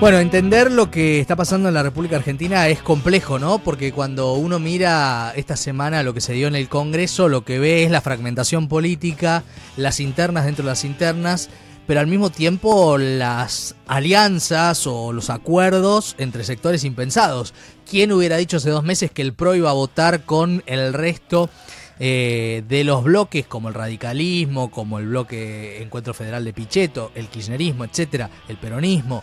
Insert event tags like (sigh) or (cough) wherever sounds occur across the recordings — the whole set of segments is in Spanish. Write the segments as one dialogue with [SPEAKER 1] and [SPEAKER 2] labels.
[SPEAKER 1] Bueno, entender lo que está pasando en la República Argentina es complejo, ¿no? Porque cuando uno mira esta semana lo que se dio en el Congreso, lo que ve es la fragmentación política, las internas dentro de las internas, pero al mismo tiempo las alianzas o los acuerdos entre sectores impensados. ¿Quién hubiera dicho hace dos meses que el PRO iba a votar con el resto? Eh, de los bloques como el radicalismo, como el bloque Encuentro Federal de Pichetto, el kirchnerismo, etcétera, el peronismo.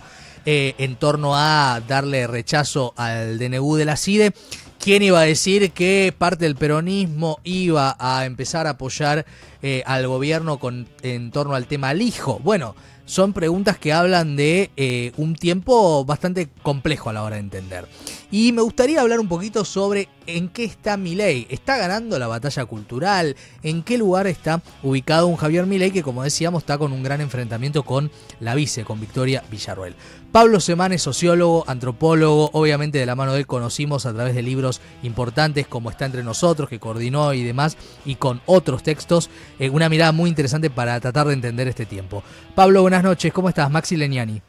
[SPEAKER 1] Eh, en torno a darle rechazo al DNU de la CIDE quién iba a decir que parte del peronismo iba a empezar a apoyar eh, al gobierno en torno al tema hijo? Bueno, son preguntas que hablan de eh, un tiempo bastante complejo a la hora de entender. Y me gustaría hablar un poquito sobre en qué está Milei. ¿Está ganando la batalla cultural? ¿En qué lugar está ubicado un Javier Milei que, como decíamos, está con un gran enfrentamiento con la vice, con Victoria Villarruel. Pablo Semán sociólogo, antropólogo, obviamente de la mano de él conocimos a través del libro importantes como Está entre nosotros, que coordinó y demás, y con otros textos, eh, una mirada muy interesante para tratar de entender este tiempo. Pablo, buenas noches, ¿cómo estás? Maxi Leniani.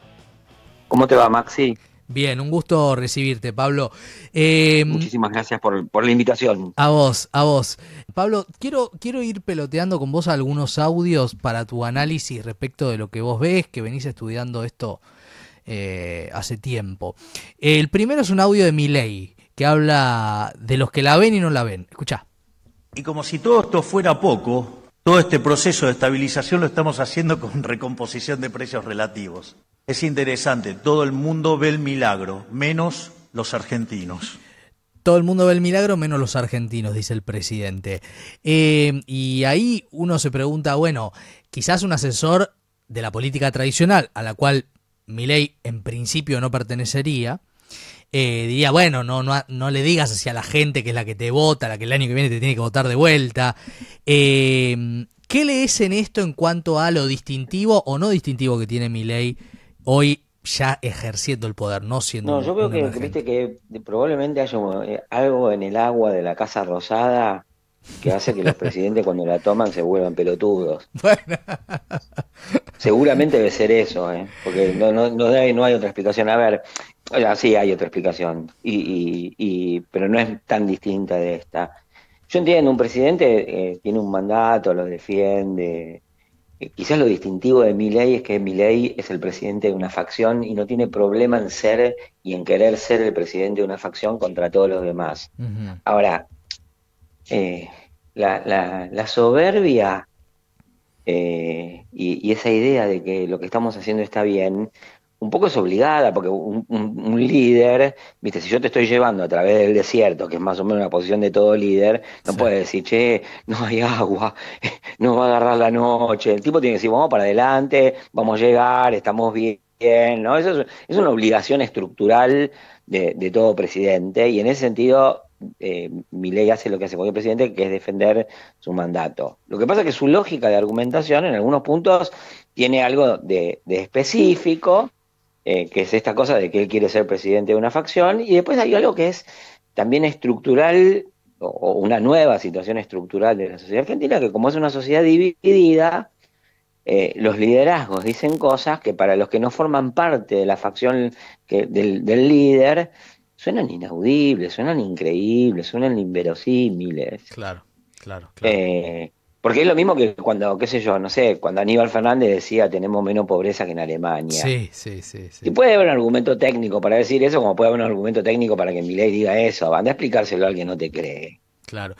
[SPEAKER 1] ¿Cómo te va, Maxi? Bien, un gusto recibirte, Pablo. Eh, Muchísimas gracias por, la invitación. A vos, a vos. Pablo, quiero, quiero ir peloteando con vos algunos audios para tu análisis respecto de lo que vos ves, que venís estudiando esto eh, hace tiempo. El primero es un audio de Milei que habla de los que la ven y no la ven. Escucha. Y como si todo esto fuera poco, todo este proceso de estabilización lo estamos haciendo con (laughs) recomposición de precios relativos. Es interesante, todo el mundo ve el milagro, menos los argentinos. Todo el mundo ve el milagro menos los argentinos, dice el presidente. Eh, y ahí uno se pregunta, bueno, quizás un asesor de la política tradicional, a la cual mi ley en principio no pertenecería, eh, diría, bueno, no, no, le digas así a la gente que es la que te vota, la que el año que viene te tiene que votar de vuelta. Em, ¿Qué lees en esto en cuanto a lo distintivo o no distintivo que tiene mi ley hoy ya ejerciendo el poder, no siendo. yo creo que, viste
[SPEAKER 2] que probablemente haya eh, algo en el agua de la Casa Rosada que hace que los (laughs) presidentes cuando la toman se vuelvan pelotudos. (laughs) Bueno. Seguramente debe ser eso, eh, porque no, no, no hay otra explicación. A ver, sí, hay otra explicación, y, pero no es tan distinta de esta. Yo entiendo, un presidente eh, tiene un mandato, lo defiende. Eh, quizás lo distintivo de mi ley es que mi ley es el presidente de una facción y no tiene problema en ser y en querer ser el presidente de una facción contra todos los demás. Ahora, eh, la, soberbia y, y esa idea de que lo que estamos haciendo está bien, un poco es obligada, porque un, líder, viste, si yo te estoy llevando a través del desierto, que es más o menos la posición de todo líder, no puede decir, che, no hay agua, (laughs) no va a agarrar la noche. El tipo tiene que decir, vamos para adelante, vamos a llegar, estamos bien. ¿no? Eso es, una obligación estructural de, de, todo presidente, y en ese sentido, eh, mi ley hace lo que hace cualquier presidente, que es defender su mandato. Lo que pasa es que su lógica de argumentación, en algunos puntos, tiene algo de, de específico eh, que es esta cosa de que él quiere ser presidente de una facción, y después hay algo que es también estructural, o, una nueva situación estructural de la sociedad argentina, que como es una sociedad dividida, eh, los liderazgos dicen cosas que para los que no forman parte de la facción que, del, líder, suenan inaudibles, suenan increíbles, suenan inverosímiles.
[SPEAKER 1] Claro, claro,
[SPEAKER 2] claro. Eh, porque es lo mismo que cuando, qué sé yo, no sé, cuando Aníbal Fernández decía tenemos menos pobreza que en Alemania. Sí,
[SPEAKER 1] sí, sí. Y
[SPEAKER 2] puede haber un argumento técnico para decir eso, como puede haber un argumento técnico para que ley diga eso. Anda a explicárselo a alguien que no te cree. Claro.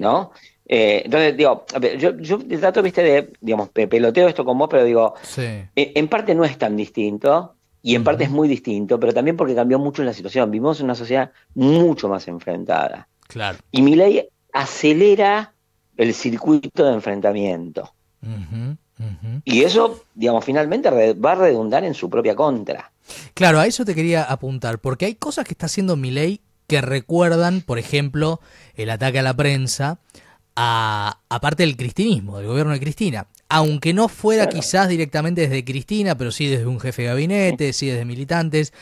[SPEAKER 2] ¿No? Eh, entonces, digo, yo, yo trato, viste, de, digamos, peloteo esto con vos, pero digo, eh, en, parte no es tan distinto, y en parte es muy distinto, pero también porque cambió mucho la situación. Vivimos en una sociedad mucho más enfrentada. Claro. Y mi ley acelera el circuito de enfrentamiento. Y eso, digamos, finalmente va a redundar en su propia contra.
[SPEAKER 1] Claro, a eso te quería apuntar, porque hay cosas que está haciendo Milei que recuerdan, por ejemplo, el ataque a la prensa, a, aparte del cristinismo, del gobierno de Cristina. Aunque no fuera quizás directamente desde Cristina, pero sí desde un jefe de gabinete, sí, desde militantes.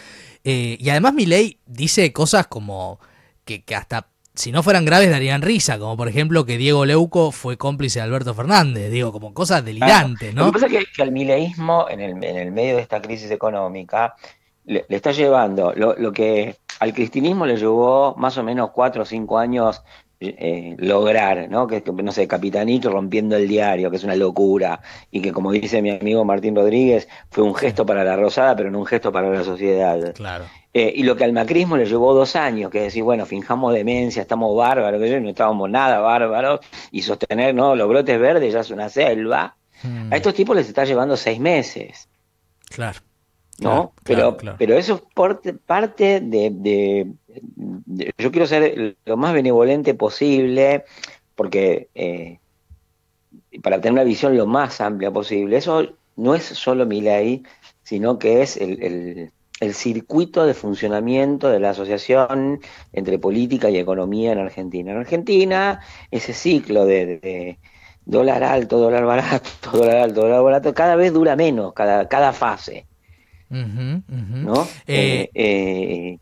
[SPEAKER 1] Eh, y además Milei dice cosas como que, que hasta si no fueran graves darían risa, como por ejemplo que Diego Leuco fue cómplice de Alberto Fernández, digo, como cosas delirantes, ¿no? Lo que pasa es
[SPEAKER 2] que, el mileísmo en el, en el, medio de esta crisis económica le, está llevando lo, lo, que al cristinismo le llevó más o menos cuatro o cinco años eh, lograr, ¿no? Que, no sé, Capitanito rompiendo el diario, que es una locura, y que como dice mi amigo Martín Rodríguez, fue un gesto para la Rosada, pero no un gesto para la sociedad. Claro. Eh, y lo que al macrismo le llevó dos años, que es decir, bueno, finjamos demencia, estamos bárbaros, que no estábamos nada bárbaros, y sostener, no, los brotes verdes ya es una selva. Hmm. A estos tipos les está llevando seis meses. Claro. ¿no? pero, pero eso es parte, parte de, Yo quiero ser lo más benevolente posible, porque eh, para tener una visión lo más amplia posible. Eso no es solo mi ley, sino que es el, el, el circuito de funcionamiento de la asociación entre política y economía en Argentina. En Argentina, ese ciclo de, de dólar alto, dólar barato, (laughs) dólar alto, dólar barato, cada vez dura menos, cada, cada fase mhm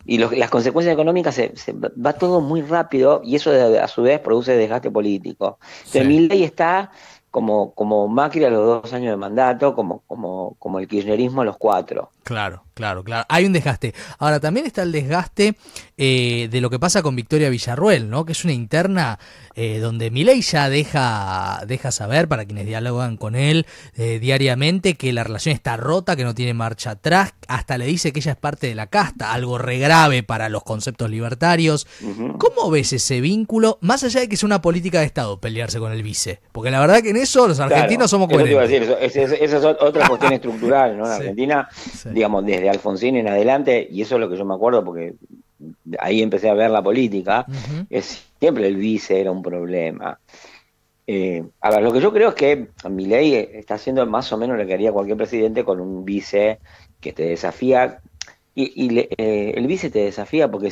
[SPEAKER 2] y las consecuencias económicas se, va todo muy rápido y eso a su vez produce desgaste político. pero y está como, como Macri a los dos años de mandato, como, como, como el kirchnerismo a los cuatro.
[SPEAKER 1] Claro. Claro, claro. Hay un desgaste. Ahora, también está el desgaste eh, de lo que pasa con Victoria Villarruel, ¿no? Que es una interna eh, donde Milei ya deja, deja saber, para quienes dialogan con él eh, diariamente, que la relación está rota, que no tiene marcha atrás. Hasta le dice que ella es parte de la casta, algo regrave para los conceptos libertarios. ¿Cómo ves ese vínculo? Más allá de que es una política de Estado pelearse con el vice. Porque la verdad que en eso los argentinos somos
[SPEAKER 2] coherentes. esa, es otra (laughs) cuestión estructural, ¿no? En Argentina, digamos, desde Alfonsín en adelante, y eso es lo que yo me acuerdo porque ahí empecé a ver la política, es, siempre el vice era un problema. Eh, a ver, lo que yo creo es que mi ley está haciendo más o menos lo que haría cualquier presidente con un vice que te desafía. Y, eh, el vice te desafía porque,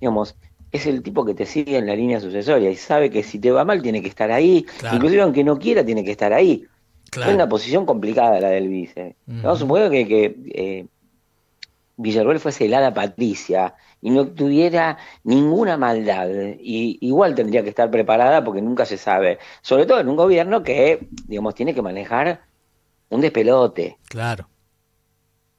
[SPEAKER 2] digamos, es el tipo que te sigue en la línea sucesoria y sabe que si te va mal tiene que estar ahí. Inclusive aunque no quiera, tiene que estar ahí. Es una posición complicada la del vice. Vamos a que, que eh, Villarroel fuese celada Patricia y no tuviera ninguna maldad, y igual tendría que estar preparada porque nunca se sabe, sobre todo en un gobierno que, digamos, tiene que manejar un despelote. Claro.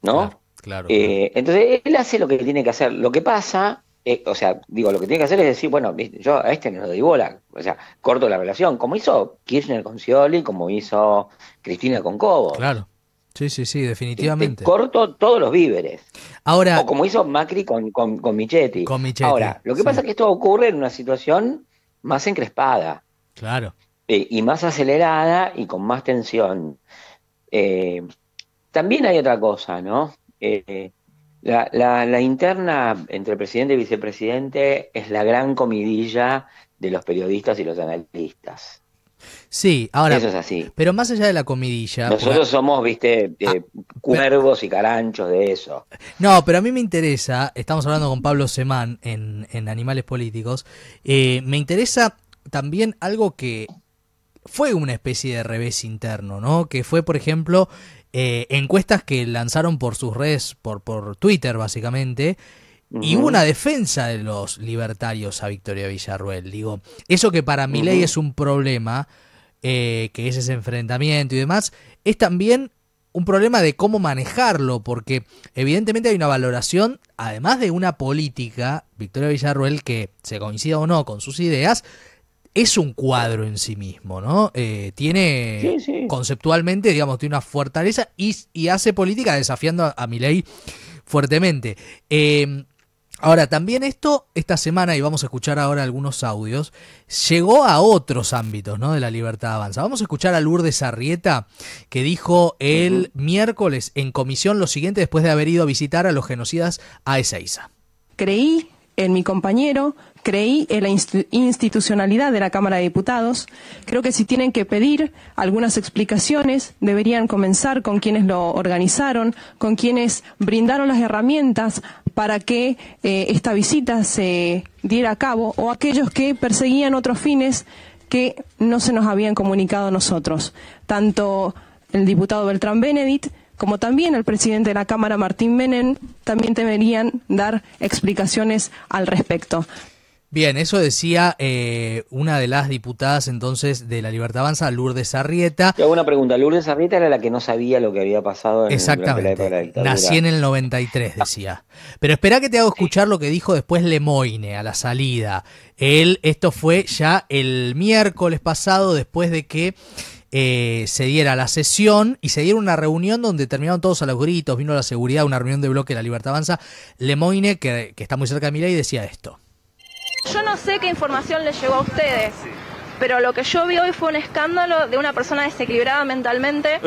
[SPEAKER 2] ¿No? Claro. Eh, entonces él hace lo que tiene que hacer. Lo que pasa, eh, o sea, digo, lo que tiene que hacer es decir, bueno, yo a este no le doy bola, o sea, corto la relación, como hizo Kirchner con Scioli, como hizo Cristina con Cobo.
[SPEAKER 1] Claro. Sí, sí, sí, definitivamente.
[SPEAKER 2] corto todos los víveres. Ahora, o como hizo Macri con, con, Michetti. Con Ahora, lo que pasa es que esto ocurre en una situación más encrespada. Claro. Eh, y más acelerada y con más tensión. Eh, también hay otra cosa, ¿no? Eh, la interna entre presidente y vicepresidente es la gran comidilla de los periodistas y los analistas.
[SPEAKER 1] Sí, ahora. Eso es así. Pero más allá de la comidilla. Nosotros
[SPEAKER 2] somos, viste, eh, ah, cuervos y caranchos de eso.
[SPEAKER 1] No, pero a mí me interesa, estamos hablando con Pablo Semán en, en Animales Políticos, eh, me interesa también algo que fue una especie de revés interno, ¿no? Que fue, por ejemplo, eh, encuestas que lanzaron por sus redes, por, por Twitter básicamente, y hubo una defensa de los libertarios a Victoria Villarruel. Digo, eso que para mi es un problema, eh, que es ese enfrentamiento y demás, es también un problema de cómo manejarlo, porque evidentemente hay una valoración, además de una política, Victoria Villarruel, que se coincida o no con sus ideas, es un cuadro en sí mismo, ¿no? Eh, tiene conceptualmente, digamos, tiene una fortaleza y, hace política desafiando a, a Milei fuertemente. Eh, Ahora, también esto, esta semana, y vamos a escuchar ahora algunos audios, llegó a otros ámbitos ¿no? de la libertad avanza. Vamos a escuchar a Lourdes Arrieta, que dijo el miércoles en comisión lo siguiente después de haber ido a visitar a los genocidas a Ezeiza.
[SPEAKER 2] Creí en mi compañero, creí en la institucionalidad de la Cámara de Diputados. Creo que si tienen que pedir algunas explicaciones, deberían comenzar con quienes lo organizaron, con quienes brindaron las herramientas para que eh, esta visita se diera a cabo, o aquellos que perseguían otros fines que no se nos habían comunicado a nosotros. Tanto el diputado Beltrán Benedit, como también el presidente de la Cámara, Martín Menem, también deberían dar explicaciones al respecto.
[SPEAKER 1] Bien, eso decía eh, una de las diputadas entonces de la Libertad Avanza, Lourdes Arrieta. Te hago una pregunta, Lourdes
[SPEAKER 2] Arrieta era la que no sabía lo que había pasado en Exactamente. La Nací en el
[SPEAKER 1] 93, decía. Pero espera que te hago escuchar lo que dijo después Lemoine a la salida. Él, esto fue ya el miércoles pasado, después de que eh, se diera la sesión y se diera una reunión donde terminaron todos a los gritos, vino la seguridad, una reunión de bloque de la Libertad Avanza. Lemoine, que, está muy cerca de y decía esto. Yo no sé qué información les llegó a
[SPEAKER 2] ustedes pero lo que yo vi hoy fue un escándalo de una persona desequilibrada mentalmente.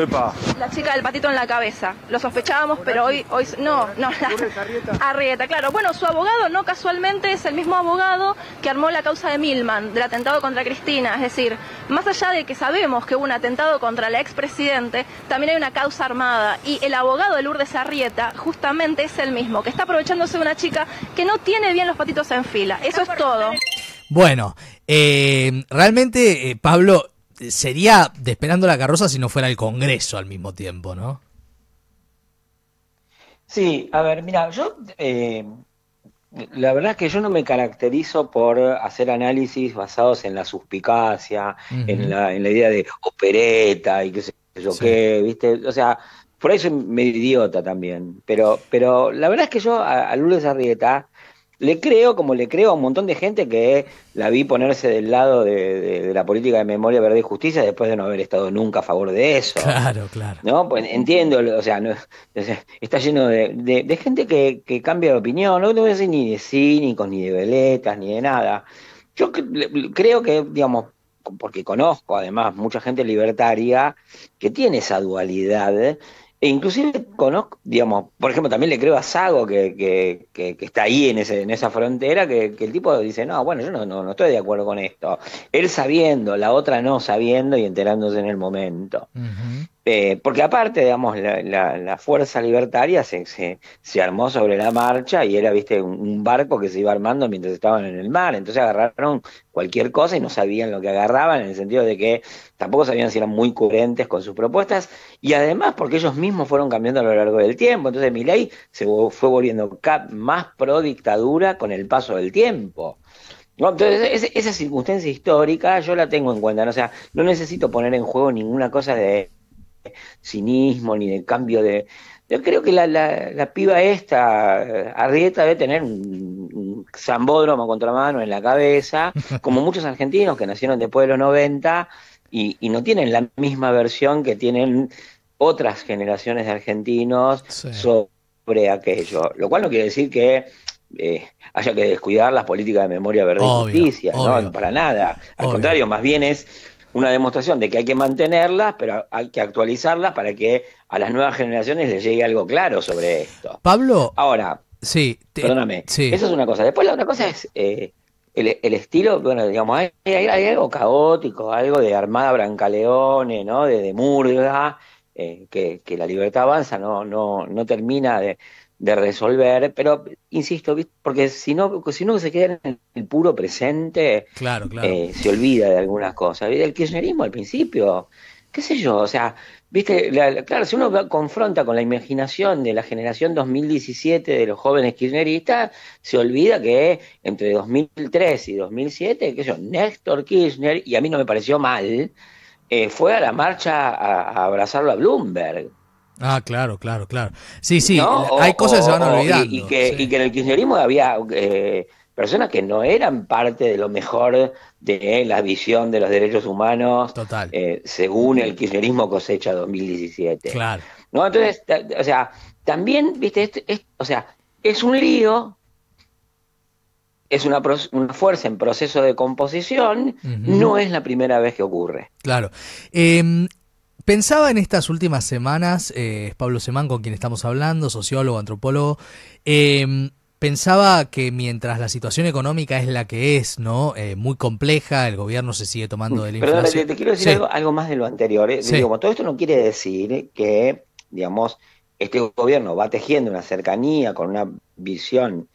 [SPEAKER 2] La chica del patito en la cabeza. Lo sospechábamos, pero hoy, hoy no, no, la, (laughs) Arrieta, claro. Bueno, su abogado no casualmente es el mismo abogado que armó la causa de Milman, del atentado contra Cristina. Es decir, más allá de que sabemos que hubo un atentado contra la expresidente, también hay una causa armada. Y el abogado de Lourdes Arrieta justamente es el mismo, que está aprovechándose de una chica que no tiene bien los patitos en fila. Eso es todo.
[SPEAKER 1] Bueno, eh, realmente, eh, Pablo, sería de la carroza si no fuera el Congreso al mismo tiempo, ¿no?
[SPEAKER 2] Sí, a ver, mira, yo eh, la verdad es que yo no me caracterizo por hacer análisis basados en la suspicacia, en, la, idea de opereta y qué sé yo qué, ¿viste? O sea, por ahí soy medio idiota también, pero, pero la verdad es que yo a, a Lourdes Arrieta le creo, como le creo a un montón de gente que la vi ponerse del lado de, la política de memoria, verdad y justicia después de no haber estado nunca a favor de eso. Claro, claro. ¿No? Pues entiendo, o sea, está lleno de, gente que, que, cambia de opinión. No te voy a decir ni de cínicos, ni de veletas, ni de nada. Yo creo que, digamos, porque conozco además mucha gente libertaria que tiene esa dualidad e inclusive conozco, digamos, por ejemplo, también le creo a Sago, que, que, que, está ahí en, ese, en esa frontera, que, el tipo dice, no, bueno, yo no, no, estoy de acuerdo con esto. Él sabiendo, la otra no sabiendo y enterándose en el momento. Eh, porque aparte, digamos, la, fuerza libertaria se, armó sobre la marcha y era, viste, un, barco que se iba armando mientras estaban en el mar. Entonces agarraron cualquier cosa y no sabían lo que agarraban, en el sentido de que tampoco sabían si eran muy coherentes con sus propuestas. Y además, porque ellos mismos fueron cambiando a lo largo del tiempo. Entonces ley se fue volviendo más pro dictadura con el paso del tiempo. Entonces, esa circunstancia histórica yo la tengo en cuenta. ¿no? O sea, no necesito poner en juego ninguna cosa de cinismo ni de cambio de... Yo creo que la, la, piba esta, Arrieta, debe tener un zambódromo contra mano en la cabeza, (laughs) como muchos argentinos que nacieron después de los 90 y, no tienen la misma versión que tienen otras generaciones de argentinos sobre aquello. Lo cual no quiere decir que eh, haya que descuidar las políticas de memoria, verdad y justicia, no, para nada. Al contrario, más bien es una demostración de que hay que mantenerlas, pero hay que actualizarlas para que a las nuevas generaciones les llegue algo claro sobre esto. Pablo. Ahora,
[SPEAKER 1] sí, perdóname.
[SPEAKER 2] Eso es una cosa. Después la otra cosa es eh, el, estilo, bueno, digamos, hay, algo caótico, algo de Armada Brancaleone, ¿no? De, Murga, eh, que, que, la libertad avanza, no, no, no termina de, de resolver, pero insisto, porque si no, si no se queda en el puro presente, claro, eh, se olvida de algunas cosas. El kirchnerismo al principio, qué sé yo, o sea, viste, claro, si uno confronta con la imaginación de la generación 2017 de los jóvenes kirchneristas, se olvida que entre 2003 y 2007, que yo, Néstor Kirchner, y a mí no me pareció mal, eh, fue a la marcha a, a abrazarlo a Bloomberg.
[SPEAKER 1] Ah, claro, claro, claro. Sí, sí, hay cosas que se van a Y, y,
[SPEAKER 2] que, en el kirchnerismo había eh, personas que no eran parte de lo mejor de la visión de los derechos humanos Total. Eh, según el kirchnerismo cosecha 2017. Claro. Entonces, o sea, también, viste, este, es, o sea, es un lío, es una, fuerza en proceso de composición,
[SPEAKER 1] no es
[SPEAKER 2] la primera vez que ocurre.
[SPEAKER 1] Claro. Em, Pensaba en estas últimas semanas, eh, es Pablo Semán, con quien estamos hablando, sociólogo, antropólogo, em, pensaba que mientras la situación económica es la que es, ¿no? Eh, muy compleja, el gobierno se sigue tomando de la inflación. Te, quiero decir
[SPEAKER 2] algo, más de lo anterior. Eh. todo esto no quiere decir que, digamos, este gobierno va tejiendo una cercanía con una visión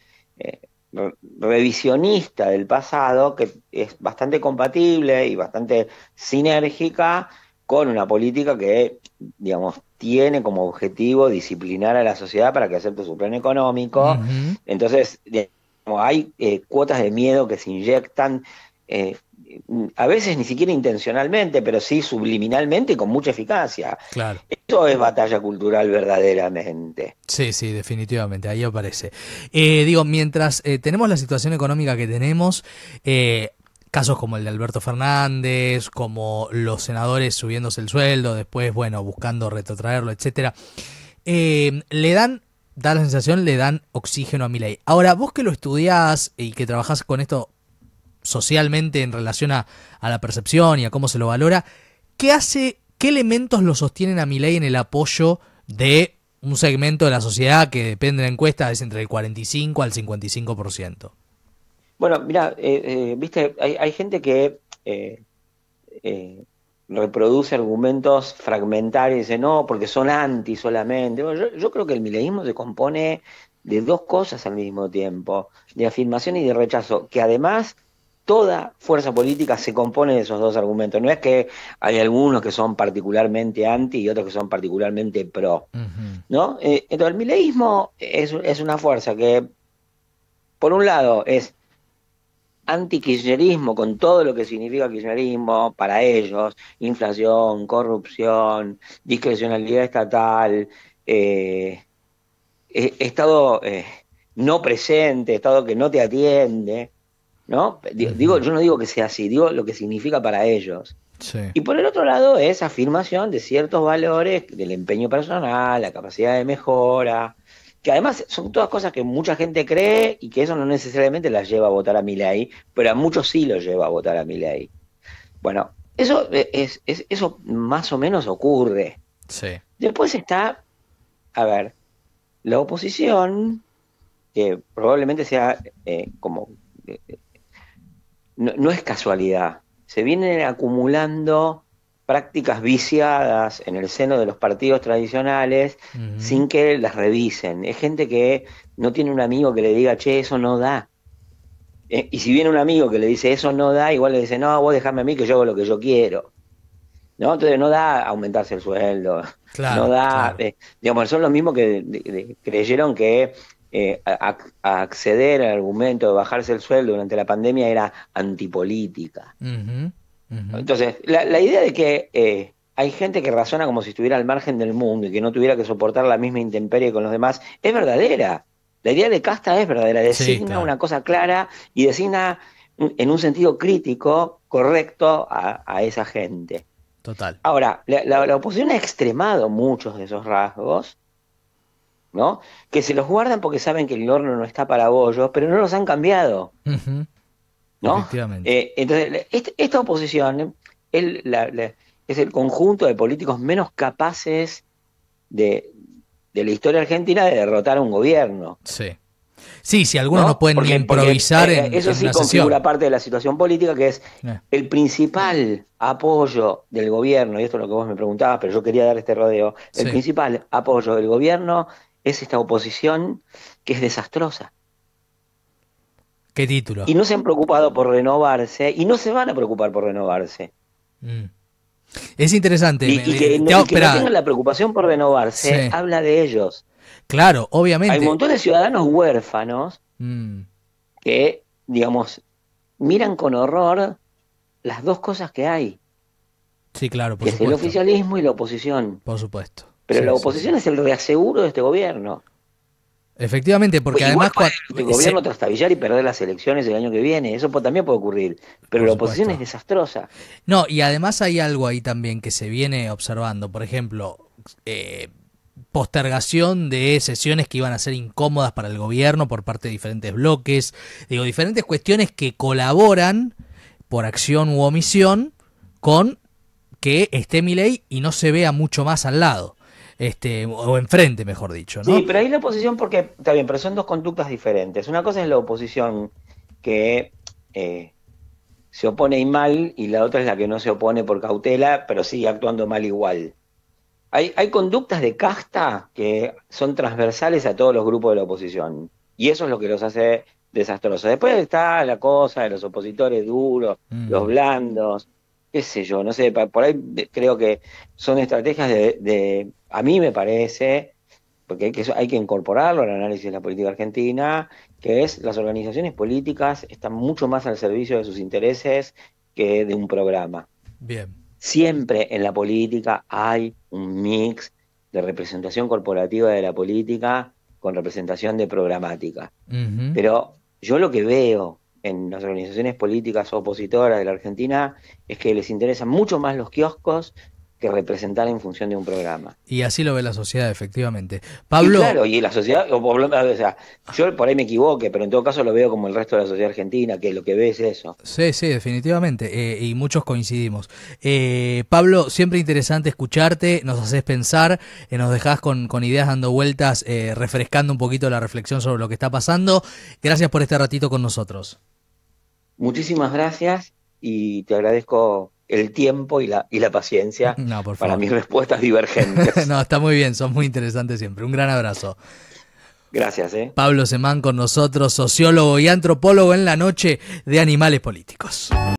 [SPEAKER 2] revisionista del pasado que es bastante compatible y bastante sinérgica con una política que, digamos, tiene como objetivo disciplinar a la sociedad para que acepte su plan económico. Entonces, digamos, hay eh, cuotas de miedo que se inyectan, eh, a veces ni siquiera intencionalmente, pero sí subliminalmente y con mucha eficacia. Claro. Eso es batalla cultural verdaderamente.
[SPEAKER 1] Sí, sí, definitivamente, ahí aparece. Eh, digo, mientras tenemos la situación económica que tenemos, casos como el de Alberto Fernández, como los senadores subiéndose el sueldo, después, bueno, buscando retrotraerlo, etcétera, eh, le dan, da la sensación, le dan oxígeno a mi ley. Ahora, vos que lo estudiás y que trabajás con esto socialmente en relación a, la percepción y a cómo se lo valora, ¿qué hace, qué elementos lo sostienen a mi ley en el apoyo de un segmento de la sociedad que depende de la encuesta es entre el 45 al 55%?
[SPEAKER 2] Bueno, mira, eh, eh, viste, hay, gente que eh, reproduce argumentos fragmentarios y dice, no, porque son anti solamente. yo, creo que el mileísmo se compone de dos cosas al mismo tiempo, de afirmación y de rechazo, que además toda fuerza política se compone de esos dos argumentos. No es que hay algunos que son particularmente anti y otros que son particularmente pro. ¿no? entonces, el mileísmo es una fuerza que, por un lado, es anti-kirchnerismo, con todo lo que significa kirchnerismo para ellos, inflación, corrupción, discrecionalidad estatal, eh, eh, Estado eh, no presente, Estado que no te atiende, ¿no? Digo, yo no digo que sea así, digo lo que significa para ellos. Y por el otro lado es afirmación de ciertos valores, del empeño personal, la capacidad de mejora, que además son todas cosas que mucha gente cree y que eso no necesariamente las lleva a votar a Milei, pero a muchos sí los lleva a votar a Milei. Bueno, eso, es, eso más o menos ocurre. Sí. Después está, a ver, la oposición, que probablemente sea eh, como... Eh, eh, no, no es casualidad, se vienen acumulando prácticas viciadas en el seno de los partidos tradicionales sin que las revisen. Es gente que no tiene un amigo que le diga, che, eso no da. Eh, y si viene un amigo que le dice, eso no da, igual le dice, no, vos dejame a mí que yo hago lo que yo quiero. ¿No? Entonces no da aumentarse el sueldo. no da, eh, digamos, son los mismos que creyeron que eh, acceder al argumento de bajarse el sueldo durante la pandemia era antipolítica. Entonces, la, idea de que eh, hay gente que razona como si estuviera al margen del mundo y que no tuviera que soportar la misma intemperie con los demás es verdadera. La idea de casta es verdadera, designa una cosa clara y designa en un sentido crítico, correcto, a, esa gente. Total. Ahora, la, oposición ha extremado muchos de esos rasgos, ¿no? Que se los guardan porque saben que el horno no está para bollos, pero no los han cambiado. Eh, entonces, esta oposición es el conjunto de políticos menos capaces de, la historia argentina de derrotar a un gobierno. Sí.
[SPEAKER 1] Sí, algunos no, pueden ni improvisar eh, en, Eso sí una configura
[SPEAKER 2] parte de la situación política, que es eh. el principal apoyo del gobierno, y esto es lo que vos me preguntabas, pero yo quería dar este rodeo. El principal apoyo del gobierno es esta oposición que es desastrosa.
[SPEAKER 1] ¿Qué título? Y no
[SPEAKER 2] se han preocupado por renovarse y no se van a
[SPEAKER 1] preocupar por renovarse. Mm. Es interesante. Y, que, no, tengan la
[SPEAKER 2] preocupación por renovarse habla de ellos.
[SPEAKER 1] Claro, obviamente. Hay un montón de ciudadanos huérfanos mm.
[SPEAKER 2] que, digamos, miran con horror las dos cosas que hay.
[SPEAKER 1] Sí, claro, por que supuesto. Es el
[SPEAKER 2] oficialismo y la oposición. Por supuesto. Pero la oposición es el reaseguro de este gobierno.
[SPEAKER 1] Efectivamente, porque además. el gobierno
[SPEAKER 2] trastabillar y perder las elecciones el año que viene, eso también puede ocurrir. Pero la oposición es desastrosa.
[SPEAKER 1] No, y además hay algo ahí también que se viene observando. Por ejemplo, eh, postergación de sesiones que iban a ser incómodas para el gobierno por parte de diferentes bloques. Digo, diferentes cuestiones que colaboran por acción u omisión con que esté mi ley y no se vea mucho más al lado este, o enfrente, mejor dicho. ¿no? Sí,
[SPEAKER 2] pero ahí la oposición, porque está bien, pero son dos conductas diferentes. Una cosa es la oposición que eh, se opone y mal, y la otra es la que no se opone por cautela, pero sigue actuando mal igual. Hay, hay conductas de casta que son transversales a todos los grupos de la oposición, y eso es lo que los hace desastrosos. Después está la cosa de los opositores duros, mm. los blandos, qué sé yo, no sé, por ahí creo que son estrategias de a mí me parece, porque hay que, hay que incorporarlo al análisis de la política argentina, que es las organizaciones políticas están mucho más al servicio de sus intereses que de un programa. Bien. Siempre en la política hay un mix de representación corporativa de la política con representación de programática. Pero yo lo que veo en las organizaciones políticas opositoras de la Argentina es que les interesan mucho más los kioscos representar en función de un programa.
[SPEAKER 1] Y así lo ve la sociedad, efectivamente. Pablo. Y claro,
[SPEAKER 2] y la sociedad, o, o yo por ahí me equivoque, pero en todo caso lo veo como el resto de la sociedad argentina, que lo que ve es eso.
[SPEAKER 1] Sí, sí, definitivamente, eh, y muchos coincidimos. Eh, Pablo, siempre interesante escucharte, nos haces pensar, eh, nos dejas con, con, ideas dando vueltas, refrescando un poquito la reflexión sobre lo que está pasando. Gracias por este ratito con nosotros.
[SPEAKER 2] Muchísimas gracias y te agradezco el tiempo y la, y la paciencia (laughs) para mis respuestas divergentes.
[SPEAKER 1] (laughs) no, está muy bien, son muy interesantes siempre. Un gran abrazo. Gracias. ¿eh? Pablo Semán con nosotros, sociólogo y antropólogo en la noche de Animales Políticos.